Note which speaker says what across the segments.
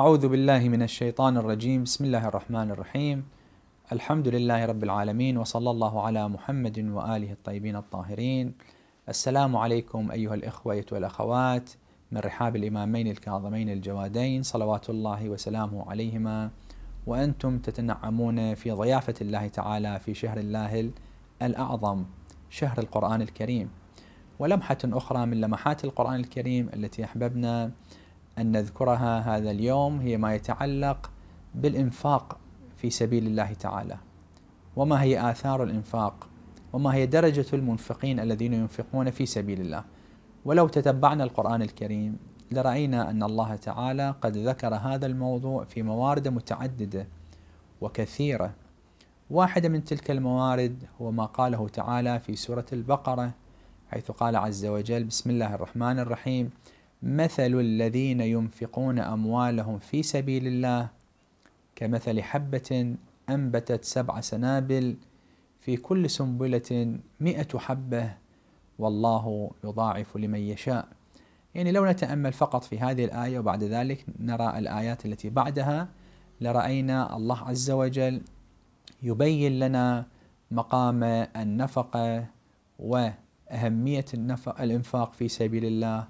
Speaker 1: أعوذ بالله من الشيطان الرجيم بسم الله الرحمن الرحيم الحمد لله رب العالمين وصلى الله على محمد وآله الطيبين الطاهرين السلام عليكم أيها الإخوة والأخوات من رحاب الإمامين الكاظمين الجوادين صلوات الله وسلامه عليهما وأنتم تتنعمون في ضيافة الله تعالى في شهر الله الأعظم شهر القرآن الكريم ولمحة أخرى من لمحات القرآن الكريم التي أحببنا أن نذكرها هذا اليوم هي ما يتعلق بالإنفاق في سبيل الله تعالى وما هي آثار الإنفاق وما هي درجة المنفقين الذين ينفقون في سبيل الله ولو تتبعنا القرآن الكريم لرأينا أن الله تعالى قد ذكر هذا الموضوع في موارد متعددة وكثيرة واحدة من تلك الموارد هو ما قاله تعالى في سورة البقرة حيث قال عز وجل بسم الله الرحمن الرحيم مثل الذين ينفقون أموالهم في سبيل الله كمثل حبة أنبتت سبع سنابل في كل سنبلة مئة حبة والله يضاعف لمن يشاء يعني لو نتأمل فقط في هذه الآية وبعد ذلك نرى الآيات التي بعدها لرأينا الله عز وجل يبين لنا مقام النفقة وأهمية النفق الإنفاق في سبيل الله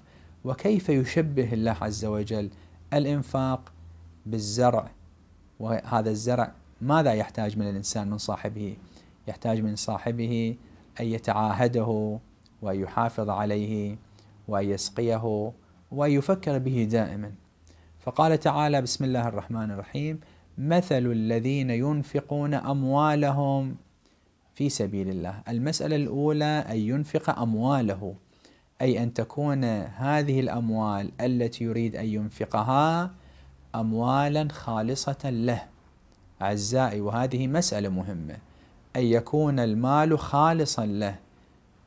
Speaker 1: وكيف يشبه الله عز وجل الإنفاق بالزرع وهذا الزرع ماذا يحتاج من الإنسان من صاحبه يحتاج من صاحبه أن يتعاهده وأن يحافظ عليه وأن يسقيه وأن يفكر به دائما فقال تعالى بسم الله الرحمن الرحيم مثل الذين ينفقون أموالهم في سبيل الله المسألة الأولى أن ينفق أمواله أي أن تكون هذه الأموال التي يريد أن ينفقها أموالا خالصة له أعزائي وهذه مسألة مهمة أن يكون المال خالصا له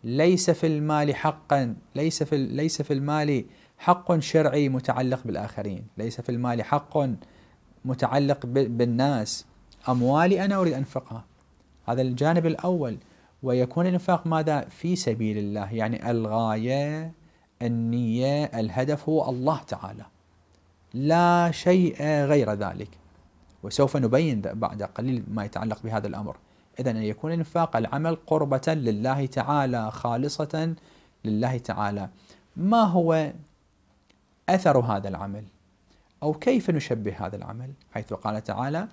Speaker 1: ليس في المال حقا ليس في ليس في المال حق شرعي متعلق بالآخرين ليس في المال حق متعلق بالناس أموالي أنا أريد أنفقها هذا الجانب الأول ويكون الإنفاق ماذا في سبيل الله يعني الغاية النية الهدف هو الله تعالى لا شيء غير ذلك وسوف نبين بعد قليل ما يتعلق بهذا الأمر إذا أن يكون الإنفاق العمل قربة لله تعالى خالصة لله تعالى ما هو أثر هذا العمل أو كيف نشبه هذا العمل حيث قال تعالى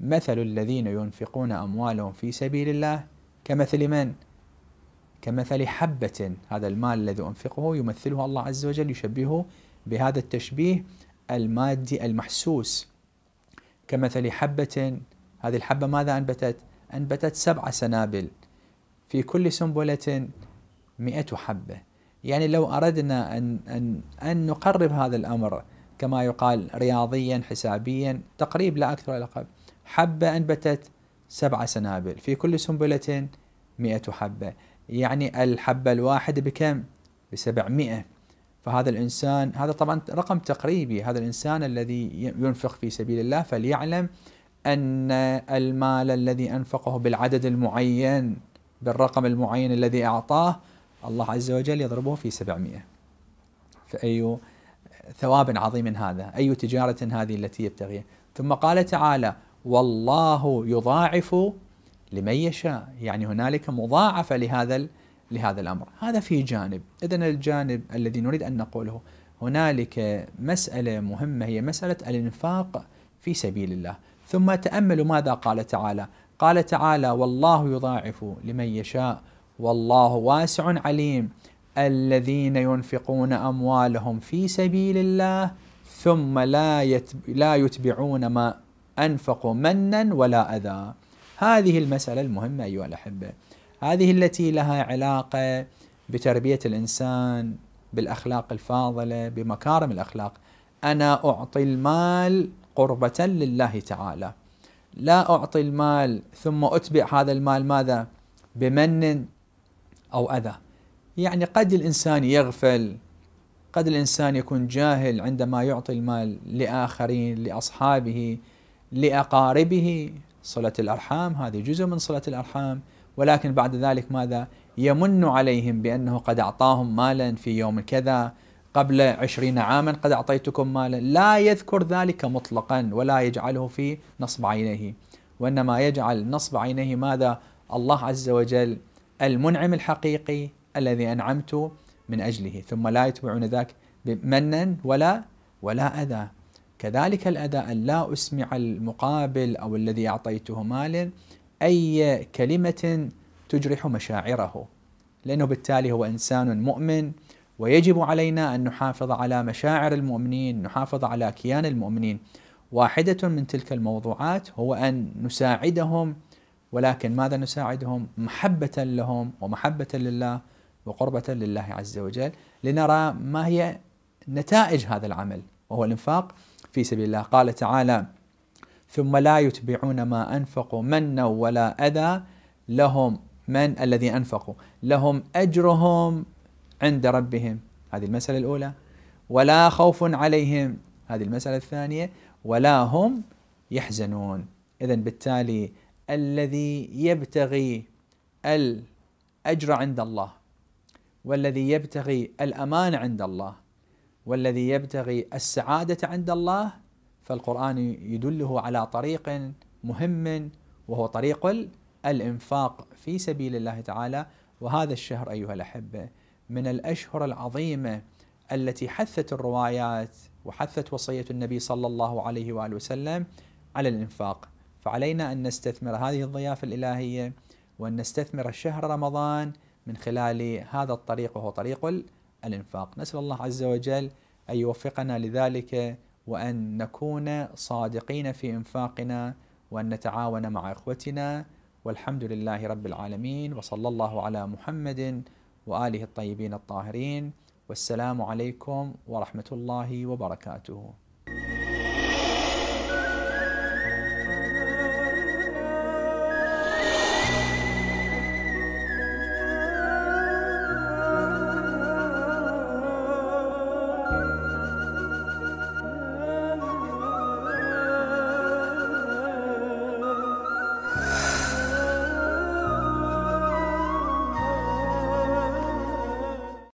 Speaker 1: مثل الذين ينفقون أموالهم في سبيل الله كمثل من؟ كمثل حبة هذا المال الذي أنفقه يمثله الله عز وجل يشبهه بهذا التشبيه المادي المحسوس كمثل حبة هذه الحبة ماذا أنبتت؟ أنبتت سبع سنابل في كل سنبلة مئة حبة يعني لو أردنا أن, أن, أن نقرب هذا الأمر كما يقال رياضيا حسابيا تقريب لا أكثر ولا أقل حبة أنبتت سبعة سنابل في كل سنبلة مئة حبة يعني الحبة الواحدة بكم؟ بسبعمائة فهذا الإنسان هذا طبعا رقم تقريبي هذا الإنسان الذي ينفق في سبيل الله فليعلم أن المال الذي أنفقه بالعدد المعين بالرقم المعين الذي أعطاه الله عز وجل يضربه في سبعمائة فأي ثواب عظيم هذا أي تجارة هذه التي يبتغيها ثم قال تعالى والله يضاعف لمن يشاء يعني هنالك مضاعفة لهذا لهذا الأمر هذا في جانب إذا الجانب الذي نريد أن نقوله هنالك مسألة مهمة هي مسألة الإنفاق في سبيل الله ثم تأملوا ماذا قال تعالى قال تعالى والله يضاعف لمن يشاء والله واسع عليم الذين ينفقون أموالهم في سبيل الله ثم لا لا يتبعون ما أنفق منا ولا أذى هذه المسألة المهمة أيها الأحبة هذه التي لها علاقة بتربية الإنسان بالأخلاق الفاضلة بمكارم الأخلاق أنا أعطي المال قربة لله تعالى لا أعطي المال ثم أتبع هذا المال ماذا بمن أو أذى يعني قد الإنسان يغفل قد الإنسان يكون جاهل عندما يعطي المال لآخرين لأصحابه لأقاربه صلة الأرحام هذه جزء من صلة الأرحام ولكن بعد ذلك ماذا يمن عليهم بأنه قد أعطاهم مالا في يوم كذا قبل عشرين عاما قد أعطيتكم مالا لا يذكر ذلك مطلقا ولا يجعله في نصب عينيه وإنما يجعل نصب عينيه ماذا الله عز وجل المنعم الحقيقي الذي أنعمت من أجله ثم لا يتبعون ذاك منا ولا ولا أذى كذلك الأداء أن لا أسمع المقابل أو الذي أعطيته مالا أي كلمة تجرح مشاعره لأنه بالتالي هو إنسان مؤمن ويجب علينا أن نحافظ على مشاعر المؤمنين نحافظ على كيان المؤمنين واحدة من تلك الموضوعات هو أن نساعدهم ولكن ماذا نساعدهم محبة لهم ومحبة لله وقربة لله عز وجل لنرى ما هي نتائج هذا العمل وهو الإنفاق في سبيل الله قال تعالى ثم لا يتبعون ما أنفقوا منا ولا أذى لهم من الذي أنفقوا لهم أجرهم عند ربهم هذه المسألة الأولى ولا خوف عليهم هذه المسألة الثانية ولا هم يحزنون إذا بالتالي الذي يبتغي الأجر عند الله والذي يبتغي الأمان عند الله والذي يبتغي السعادة عند الله فالقرآن يدله على طريق مهم وهو طريق الإنفاق في سبيل الله تعالى وهذا الشهر أيها الأحبة من الأشهر العظيمة التي حثت الروايات وحثت وصية النبي صلى الله عليه وآله وسلم على الإنفاق فعلينا أن نستثمر هذه الضيافة الإلهية وأن نستثمر شهر رمضان من خلال هذا الطريق وهو طريق الإنفاق نسأل الله عز وجل أن يوفقنا لذلك وأن نكون صادقين في إنفاقنا وأن نتعاون مع إخوتنا والحمد لله رب العالمين وصلى الله على محمد وآله الطيبين الطاهرين والسلام عليكم ورحمة الله وبركاته